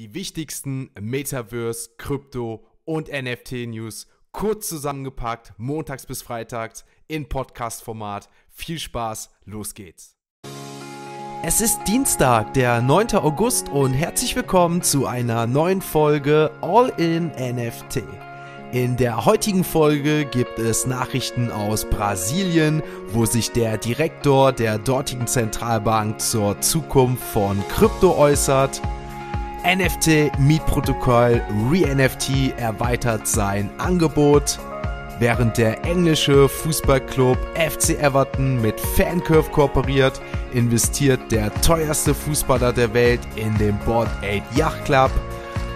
die wichtigsten Metaverse, Krypto und NFT-News kurz zusammengepackt, montags bis freitags in Podcast-Format. Viel Spaß, los geht's. Es ist Dienstag, der 9. August und herzlich willkommen zu einer neuen Folge All in NFT. In der heutigen Folge gibt es Nachrichten aus Brasilien, wo sich der Direktor der dortigen Zentralbank zur Zukunft von Krypto äußert. NFT Mietprotokoll ReNFT erweitert sein Angebot, während der englische Fußballclub FC Everton mit Fancurve kooperiert, investiert der teuerste Fußballer der Welt in den Board 8 Yacht Club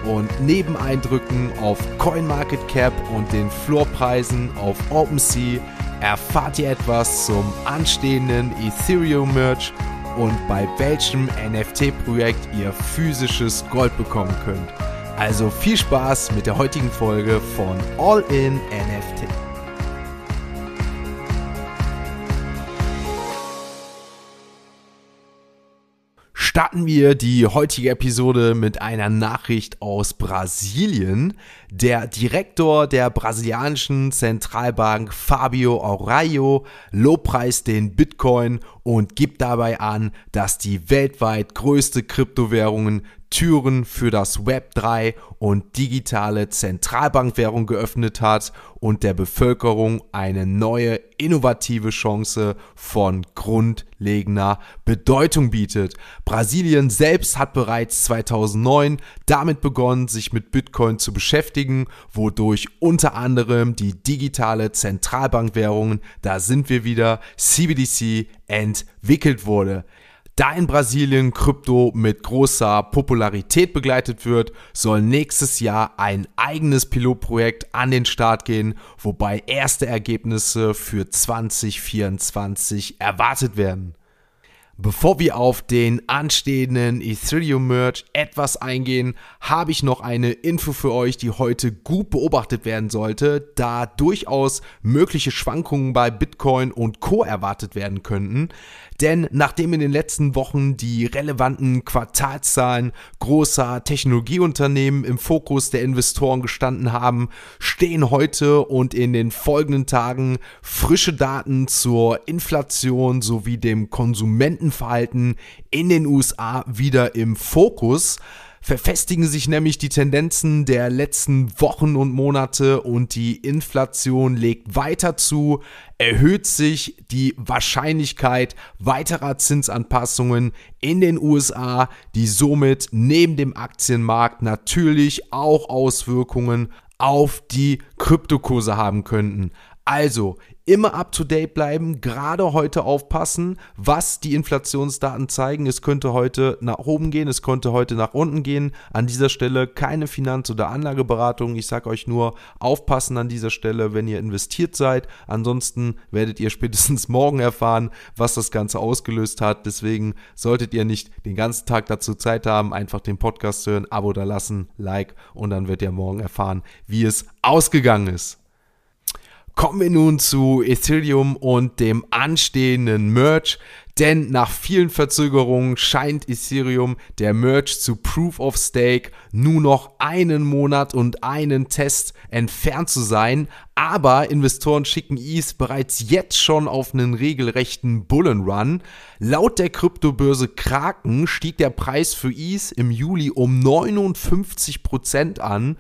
und neben Eindrücken auf CoinMarketCap und den Floorpreisen auf OpenSea erfahrt ihr etwas zum anstehenden Ethereum Merch und bei welchem NFT-Projekt ihr physisches Gold bekommen könnt. Also viel Spaß mit der heutigen Folge von All in NFT. starten wir die heutige Episode mit einer Nachricht aus Brasilien. Der Direktor der brasilianischen Zentralbank Fabio Aurelio lobpreist den Bitcoin und gibt dabei an, dass die weltweit größte Kryptowährungen Türen für das Web 3 und digitale Zentralbankwährung geöffnet hat und der Bevölkerung eine neue innovative Chance von grundlegender Bedeutung bietet. Brasilien selbst hat bereits 2009 damit begonnen, sich mit Bitcoin zu beschäftigen, wodurch unter anderem die digitale Zentralbankwährung, da sind wir wieder, CBDC, entwickelt wurde. Da in Brasilien Krypto mit großer Popularität begleitet wird, soll nächstes Jahr ein eigenes Pilotprojekt an den Start gehen, wobei erste Ergebnisse für 2024 erwartet werden. Bevor wir auf den anstehenden Ethereum-Merch etwas eingehen, habe ich noch eine Info für euch, die heute gut beobachtet werden sollte, da durchaus mögliche Schwankungen bei Bitcoin und Co erwartet werden könnten. Denn nachdem in den letzten Wochen die relevanten Quartalzahlen großer Technologieunternehmen im Fokus der Investoren gestanden haben, stehen heute und in den folgenden Tagen frische Daten zur Inflation sowie dem Konsumentenverhalten in den USA wieder im Fokus verfestigen sich nämlich die Tendenzen der letzten Wochen und Monate und die Inflation legt weiter zu, erhöht sich die Wahrscheinlichkeit weiterer Zinsanpassungen in den USA, die somit neben dem Aktienmarkt natürlich auch Auswirkungen auf die Kryptokurse haben könnten. Also, immer up-to-date bleiben, gerade heute aufpassen, was die Inflationsdaten zeigen. Es könnte heute nach oben gehen, es könnte heute nach unten gehen. An dieser Stelle keine Finanz- oder Anlageberatung. Ich sage euch nur, aufpassen an dieser Stelle, wenn ihr investiert seid. Ansonsten werdet ihr spätestens morgen erfahren, was das Ganze ausgelöst hat. Deswegen solltet ihr nicht den ganzen Tag dazu Zeit haben, einfach den Podcast hören, Abo da lassen, Like und dann wird ihr morgen erfahren, wie es ausgegangen ist. Kommen wir nun zu Ethereum und dem anstehenden Merch. Denn nach vielen Verzögerungen scheint Ethereum der Merge zu Proof of Stake nur noch einen Monat und einen Test entfernt zu sein. Aber Investoren schicken ETH bereits jetzt schon auf einen regelrechten Bullenrun. Laut der Kryptobörse Kraken stieg der Preis für ETH im Juli um 59% Prozent an.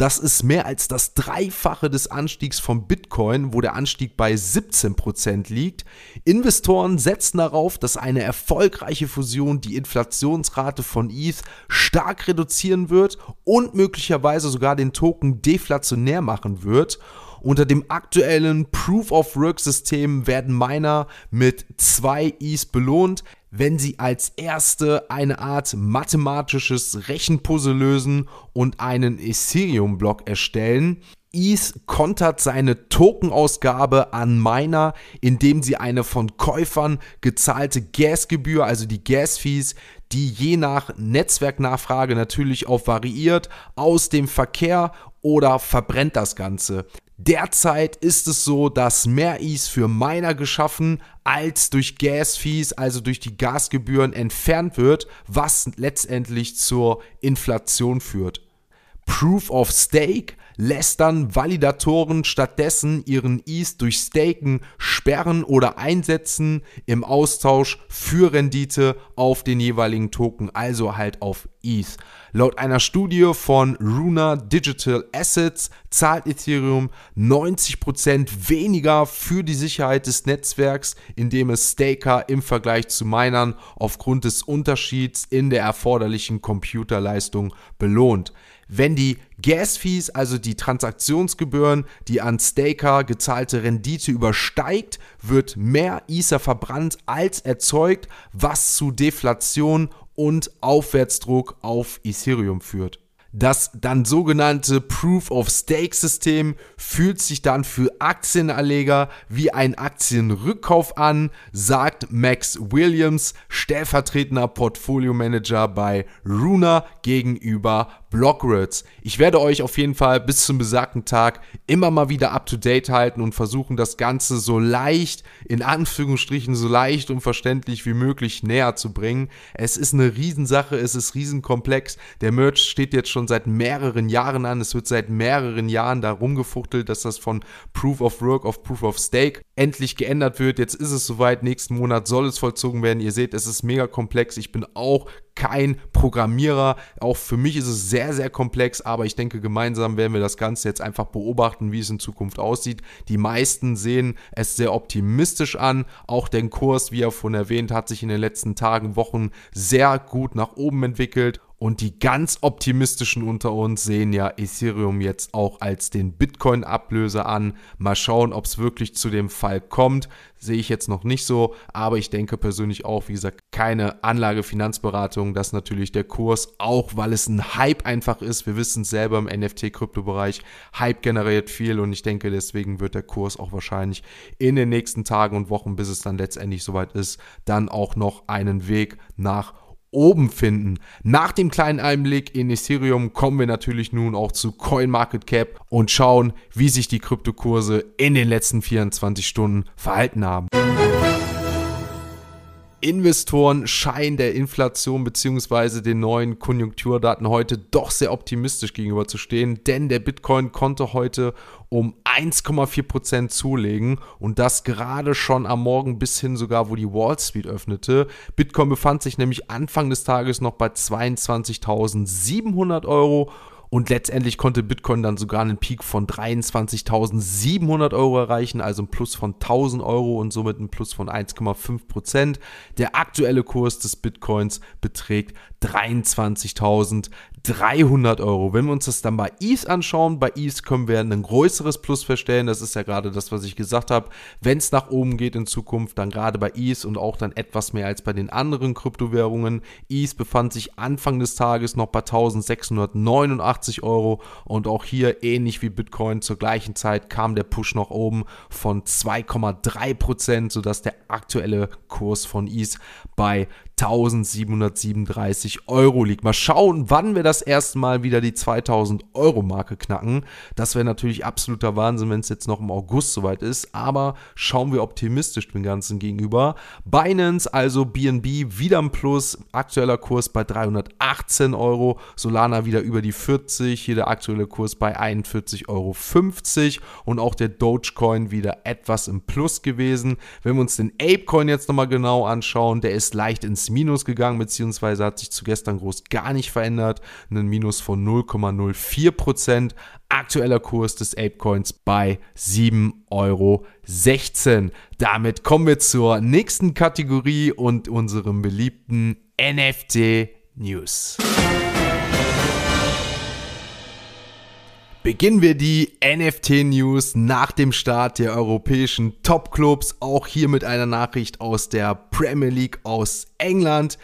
Das ist mehr als das Dreifache des Anstiegs von Bitcoin, wo der Anstieg bei 17% liegt. Investoren setzen darauf, dass eine erfolgreiche Fusion die Inflationsrate von ETH stark reduzieren wird und möglicherweise sogar den Token deflationär machen wird. Unter dem aktuellen Proof-of-Work-System werden Miner mit zwei ETH belohnt wenn sie als erste eine Art mathematisches Rechenpuzzle lösen und einen Ethereum-Block erstellen. ETH kontert seine Tokenausgabe an Miner, indem sie eine von Käufern gezahlte Gasgebühr, also die Gasfees, die je nach Netzwerknachfrage natürlich auch variiert, aus dem Verkehr oder verbrennt das Ganze. Derzeit ist es so, dass mehr Ease für Miner geschaffen als durch Gas-Fees, also durch die Gasgebühren entfernt wird, was letztendlich zur Inflation führt. Proof of Stake lästern Validatoren stattdessen ihren Ease durch Staken, Sperren oder Einsetzen im Austausch für Rendite auf den jeweiligen Token, also halt auf ETH. Laut einer Studie von Runa Digital Assets zahlt Ethereum 90% weniger für die Sicherheit des Netzwerks, indem es Staker im Vergleich zu Minern aufgrund des Unterschieds in der erforderlichen Computerleistung belohnt wenn die Gas-Fees, also die Transaktionsgebühren, die an Staker gezahlte Rendite übersteigt, wird mehr Ether verbrannt als erzeugt, was zu Deflation und Aufwärtsdruck auf Ethereum führt. Das dann sogenannte Proof of Stake System fühlt sich dann für Aktienerleger wie ein Aktienrückkauf an, sagt Max Williams, stellvertretender Portfolio Manager bei Runa gegenüber Blockwords. Ich werde euch auf jeden Fall bis zum besagten Tag immer mal wieder up to date halten und versuchen, das Ganze so leicht, in Anführungsstrichen, so leicht und verständlich wie möglich näher zu bringen. Es ist eine Riesensache, es ist riesenkomplex. Der Merch steht jetzt schon seit mehreren Jahren an. Es wird seit mehreren Jahren darum gefuchtelt, dass das von Proof of Work auf Proof of Stake endlich geändert wird. Jetzt ist es soweit. Nächsten Monat soll es vollzogen werden. Ihr seht, es ist mega komplex. Ich bin auch kein Programmierer. Auch für mich ist es sehr sehr, sehr komplex, aber ich denke, gemeinsam werden wir das Ganze jetzt einfach beobachten, wie es in Zukunft aussieht. Die meisten sehen es sehr optimistisch an. Auch den Kurs, wie er vorhin erwähnt, hat sich in den letzten Tagen, Wochen sehr gut nach oben entwickelt. Und die ganz optimistischen unter uns sehen ja Ethereum jetzt auch als den Bitcoin-Ablöser an. Mal schauen, ob es wirklich zu dem Fall kommt. Sehe ich jetzt noch nicht so, aber ich denke persönlich auch, wie gesagt, keine Anlagefinanzberatung, dass natürlich der Kurs, auch weil es ein Hype einfach ist, wir wissen es selber im NFT-Krypto-Bereich, Hype generiert viel und ich denke, deswegen wird der Kurs auch wahrscheinlich in den nächsten Tagen und Wochen, bis es dann letztendlich soweit ist, dann auch noch einen Weg nach oben finden. Nach dem kleinen Einblick in Ethereum kommen wir natürlich nun auch zu CoinMarketCap und schauen, wie sich die Kryptokurse in den letzten 24 Stunden verhalten haben. Investoren scheinen der Inflation bzw. den neuen Konjunkturdaten heute doch sehr optimistisch gegenüberzustehen, denn der Bitcoin konnte heute um 1,4% zulegen und das gerade schon am Morgen bis hin sogar, wo die Wall Street öffnete. Bitcoin befand sich nämlich Anfang des Tages noch bei 22.700 Euro und letztendlich konnte Bitcoin dann sogar einen Peak von 23.700 Euro erreichen, also ein Plus von 1.000 Euro und somit ein Plus von 1,5 Prozent. Der aktuelle Kurs des Bitcoins beträgt 23.300 Euro. Wenn wir uns das dann bei ETH anschauen, bei ETH können wir ein größeres Plus verstellen. Das ist ja gerade das, was ich gesagt habe. Wenn es nach oben geht in Zukunft, dann gerade bei ETH und auch dann etwas mehr als bei den anderen Kryptowährungen. ETH befand sich Anfang des Tages noch bei 1689 Euro und auch hier ähnlich wie Bitcoin zur gleichen Zeit kam der Push nach oben von 2,3 Prozent, sodass der aktuelle Kurs von ETH bei 1737 Euro liegt. Mal schauen, wann wir das erste Mal wieder die 2000 Euro Marke knacken. Das wäre natürlich absoluter Wahnsinn, wenn es jetzt noch im August soweit ist. Aber schauen wir optimistisch dem Ganzen gegenüber. Binance, also BNB, wieder ein Plus. Aktueller Kurs bei 318 Euro. Solana wieder über die 40. Hier der aktuelle Kurs bei 41,50 Euro. Und auch der Dogecoin wieder etwas im Plus gewesen. Wenn wir uns den Apecoin jetzt nochmal genau anschauen, der ist leicht ins Minus gegangen, beziehungsweise hat sich zu gestern groß gar nicht verändert. Ein Minus von 0,04 Prozent. Aktueller Kurs des Apecoins bei 7,16 Euro. Damit kommen wir zur nächsten Kategorie und unserem beliebten NFT News. Beginnen wir die NFT-News nach dem Start der europäischen Top-Clubs. Auch hier mit einer Nachricht aus der Premier League aus England.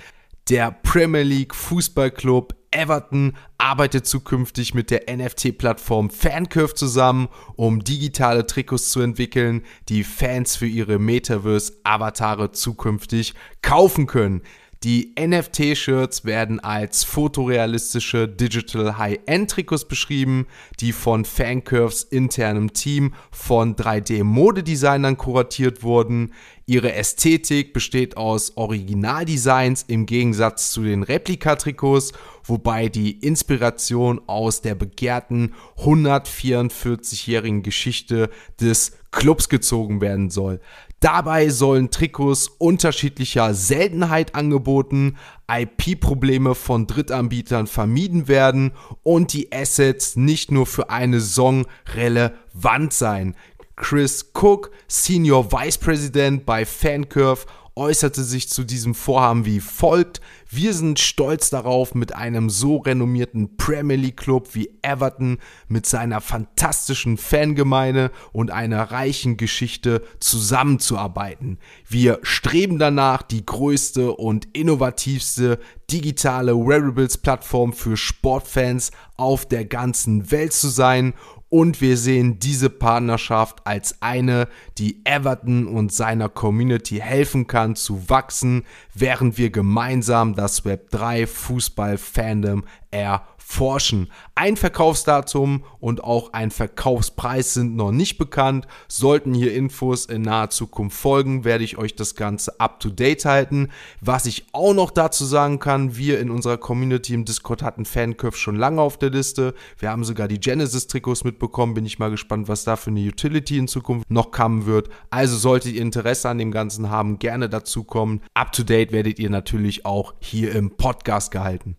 Der Premier League Fußballclub Everton arbeitet zukünftig mit der NFT-Plattform Fancurve zusammen, um digitale Trikots zu entwickeln, die Fans für ihre Metaverse-Avatare zukünftig kaufen können. Die NFT-Shirts werden als fotorealistische Digital High-End-Trikots beschrieben, die von Fancurves internem Team von 3D-Modedesignern kuratiert wurden. Ihre Ästhetik besteht aus Originaldesigns im Gegensatz zu den Replikatrikots, wobei die Inspiration aus der begehrten 144-jährigen Geschichte des Clubs gezogen werden soll. Dabei sollen Trikots unterschiedlicher Seltenheit angeboten, IP-Probleme von Drittanbietern vermieden werden und die Assets nicht nur für eine Song relevant sein. Chris Cook, Senior Vice President bei Fancurve äußerte sich zu diesem Vorhaben wie folgt. Wir sind stolz darauf, mit einem so renommierten Premier League Club wie Everton, mit seiner fantastischen Fangemeinde und einer reichen Geschichte zusammenzuarbeiten. Wir streben danach, die größte und innovativste digitale Wearables Plattform für Sportfans auf der ganzen Welt zu sein und wir sehen diese Partnerschaft als eine, die Everton und seiner Community helfen kann zu wachsen, während wir gemeinsam das Web3 Fußball Fandom erholen forschen. Ein Verkaufsdatum und auch ein Verkaufspreis sind noch nicht bekannt. Sollten hier Infos in naher Zukunft folgen, werde ich euch das Ganze up-to-date halten. Was ich auch noch dazu sagen kann, wir in unserer Community im Discord hatten Fanköpf schon lange auf der Liste. Wir haben sogar die Genesis-Trikots mitbekommen. Bin ich mal gespannt, was da für eine Utility in Zukunft noch kommen wird. Also solltet ihr Interesse an dem Ganzen haben, gerne dazu kommen. Up-to-date werdet ihr natürlich auch hier im Podcast gehalten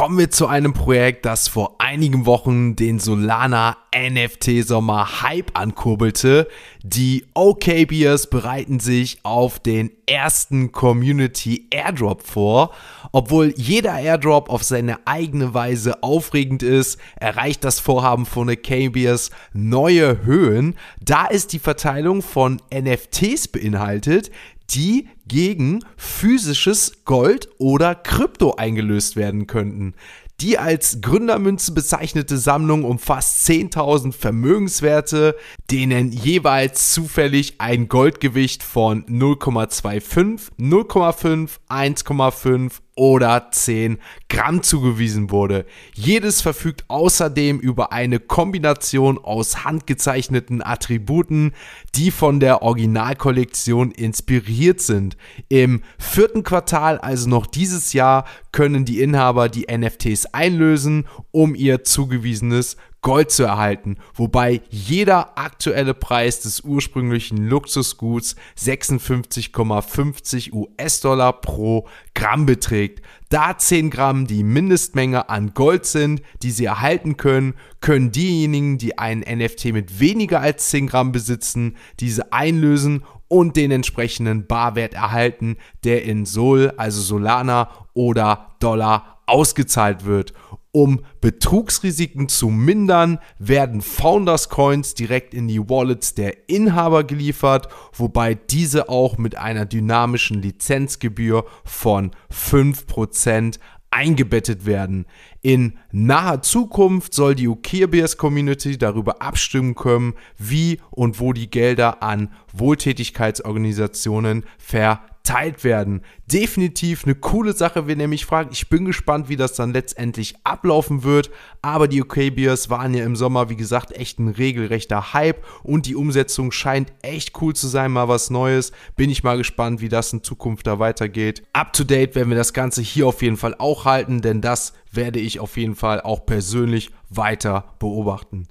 kommen wir zu einem Projekt, das vor einigen Wochen den Solana NFT Sommer Hype ankurbelte. Die OKBS bereiten sich auf den ersten Community Airdrop vor. Obwohl jeder Airdrop auf seine eigene Weise aufregend ist, erreicht das Vorhaben von OKBiers neue Höhen. Da ist die Verteilung von NFTs beinhaltet, die gegen physisches Gold oder Krypto eingelöst werden könnten. Die als Gründermünze bezeichnete Sammlung umfasst 10.000 Vermögenswerte, denen jeweils zufällig ein Goldgewicht von 0,25, 0,5, 1,5 oder 10 Gramm zugewiesen wurde. Jedes verfügt außerdem über eine Kombination aus handgezeichneten Attributen, die von der Originalkollektion inspiriert sind. Im vierten Quartal, also noch dieses Jahr, können die Inhaber die NFTs einlösen, um ihr zugewiesenes Gold zu erhalten, wobei jeder aktuelle Preis des ursprünglichen Luxusguts 56,50 US-Dollar pro Gramm beträgt. Da 10 Gramm die Mindestmenge an Gold sind, die sie erhalten können, können diejenigen, die einen NFT mit weniger als 10 Gramm besitzen, diese einlösen und den entsprechenden Barwert erhalten, der in Sol, also Solana oder Dollar ausgezahlt wird. Um Betrugsrisiken zu mindern, werden Founders Coins direkt in die Wallets der Inhaber geliefert, wobei diese auch mit einer dynamischen Lizenzgebühr von 5% eingebettet werden. In naher Zukunft soll die UKBS Community darüber abstimmen können, wie und wo die Gelder an Wohltätigkeitsorganisationen ver verteilt werden. Definitiv eine coole Sache, wenn ihr mich fragt. Ich bin gespannt, wie das dann letztendlich ablaufen wird. Aber die UK Beers waren ja im Sommer, wie gesagt, echt ein regelrechter Hype und die Umsetzung scheint echt cool zu sein, mal was Neues. Bin ich mal gespannt, wie das in Zukunft da weitergeht. Up to date werden wir das Ganze hier auf jeden Fall auch halten, denn das werde ich auf jeden Fall auch persönlich weiter beobachten.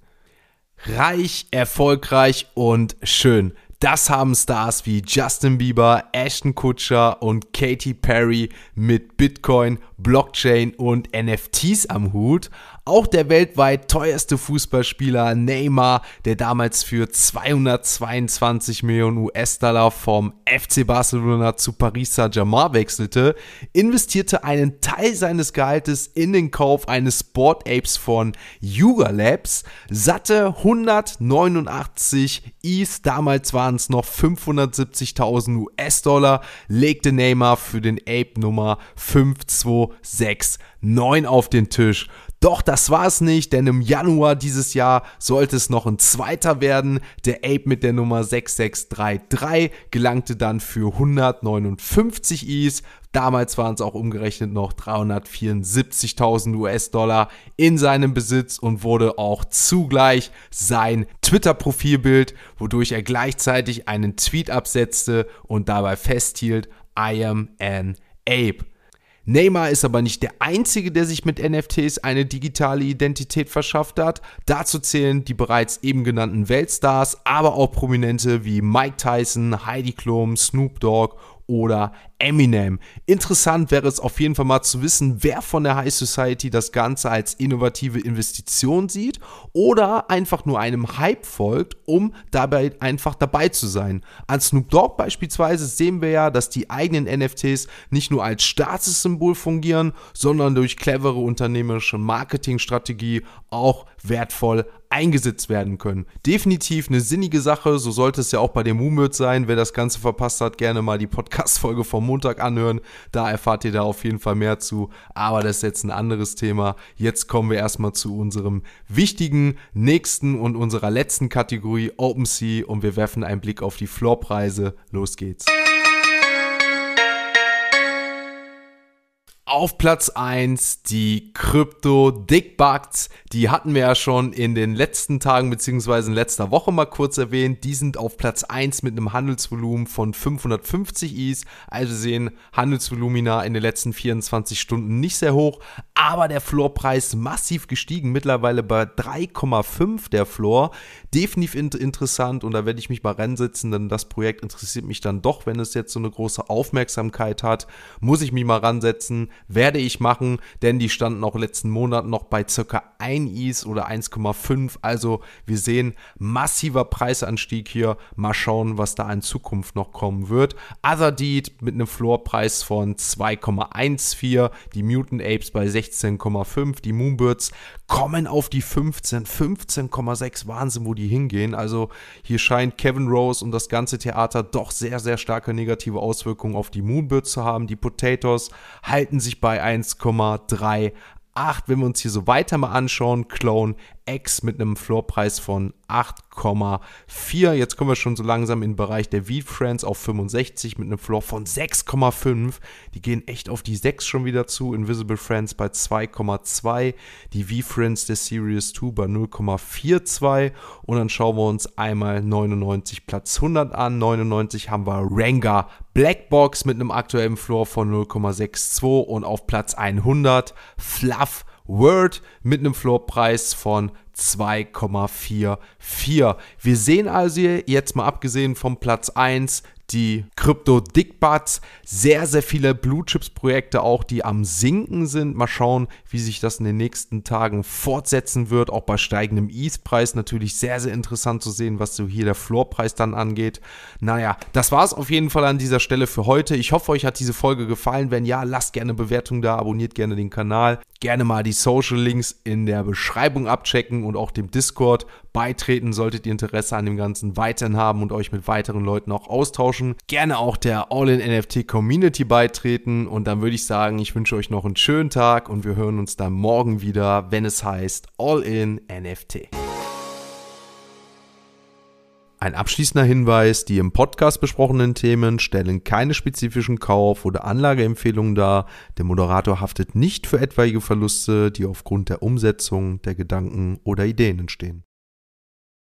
Reich, erfolgreich und schön. Das haben Stars wie Justin Bieber, Ashton Kutcher und Katy Perry mit Bitcoin, Blockchain und NFTs am Hut. Auch der weltweit teuerste Fußballspieler Neymar, der damals für 222 Millionen US-Dollar vom FC Barcelona zu Paris Saint-Germain wechselte, investierte einen Teil seines Gehaltes in den Kauf eines Sport Apes von Yuga Labs, satte 189 Is, damals waren es noch 570.000 US-Dollar, legte Neymar für den Ape Nummer 5269 auf den Tisch. Doch das war es nicht, denn im Januar dieses Jahr sollte es noch ein zweiter werden. Der Ape mit der Nummer 6633 gelangte dann für 159 Is. Damals waren es auch umgerechnet noch 374.000 US-Dollar in seinem Besitz und wurde auch zugleich sein Twitter-Profilbild, wodurch er gleichzeitig einen Tweet absetzte und dabei festhielt, I am an Ape. Neymar ist aber nicht der Einzige, der sich mit NFTs eine digitale Identität verschafft hat. Dazu zählen die bereits eben genannten Weltstars, aber auch Prominente wie Mike Tyson, Heidi Klum, Snoop Dogg oder Eminem. Interessant wäre es auf jeden Fall mal zu wissen, wer von der High Society das Ganze als innovative Investition sieht oder einfach nur einem Hype folgt, um dabei einfach dabei zu sein. An Snoop Dogg beispielsweise sehen wir ja, dass die eigenen NFTs nicht nur als Statussymbol fungieren, sondern durch clevere unternehmerische Marketingstrategie auch wertvoll eingesetzt werden können. Definitiv eine sinnige Sache, so sollte es ja auch bei dem Moomits sein. Wer das Ganze verpasst hat, gerne mal die Podcast-Folge vom Montag anhören. Da erfahrt ihr da auf jeden Fall mehr zu. Aber das ist jetzt ein anderes Thema. Jetzt kommen wir erstmal zu unserem wichtigen nächsten und unserer letzten Kategorie OpenSea und wir werfen einen Blick auf die Floorpreise. Los geht's. Auf Platz 1 die Krypto-Dickbugs. Die hatten wir ja schon in den letzten Tagen bzw. in letzter Woche mal kurz erwähnt. Die sind auf Platz 1 mit einem Handelsvolumen von 550 Is. Also sehen Handelsvolumina in den letzten 24 Stunden nicht sehr hoch. Aber der Floorpreis massiv gestiegen. Mittlerweile bei 3,5 der Floor. Definitiv interessant und da werde ich mich mal ransetzen, denn das Projekt interessiert mich dann doch, wenn es jetzt so eine große Aufmerksamkeit hat. Muss ich mich mal ransetzen werde ich machen, denn die standen auch letzten Monaten noch bei circa 1 Is oder 1,5. Also wir sehen massiver Preisanstieg hier. Mal schauen, was da in Zukunft noch kommen wird. Other Deed mit einem Floorpreis von 2,14, die Mutant Apes bei 16,5, die Moonbirds kommen auf die 15, 15,6. Wahnsinn, wo die hingehen. Also hier scheint Kevin Rose und das ganze Theater doch sehr, sehr starke negative Auswirkungen auf die Moonbirds zu haben. Die Potatoes halten sich sich bei 1,38. Wenn wir uns hier so weiter mal anschauen, Clone X mit einem Floorpreis von 8,4. Jetzt kommen wir schon so langsam in den Bereich der V-Friends auf 65 mit einem Floor von 6,5. Die gehen echt auf die 6 schon wieder zu. Invisible Friends bei 2,2. Die V-Friends der Series 2 bei 0,42. Und dann schauen wir uns einmal 99 Platz 100 an. 99 haben wir Ranga Blackbox mit einem aktuellen Floor von 0,62 und auf Platz 100 Fluff Word mit einem Floorpreis von 2,44. Wir sehen also jetzt mal abgesehen vom Platz 1 die Krypto-Dickbutts, sehr, sehr viele Blue-Chips-Projekte auch, die am Sinken sind. Mal schauen, wie sich das in den nächsten Tagen fortsetzen wird. Auch bei steigendem ETH-Preis natürlich sehr, sehr interessant zu sehen, was so hier der Floor-Preis dann angeht. Naja, das war es auf jeden Fall an dieser Stelle für heute. Ich hoffe, euch hat diese Folge gefallen. Wenn ja, lasst gerne Bewertung da, abonniert gerne den Kanal, gerne mal die Social-Links in der Beschreibung abchecken und auch dem Discord beitreten, solltet ihr Interesse an dem Ganzen weiterhin haben und euch mit weiteren Leuten auch austauschen. Gerne auch der All-in-NFT-Community beitreten und dann würde ich sagen, ich wünsche euch noch einen schönen Tag und wir hören uns dann morgen wieder, wenn es heißt All-in-NFT. Ein abschließender Hinweis, die im Podcast besprochenen Themen stellen keine spezifischen Kauf- oder Anlageempfehlungen dar. Der Moderator haftet nicht für etwaige Verluste, die aufgrund der Umsetzung der Gedanken oder Ideen entstehen.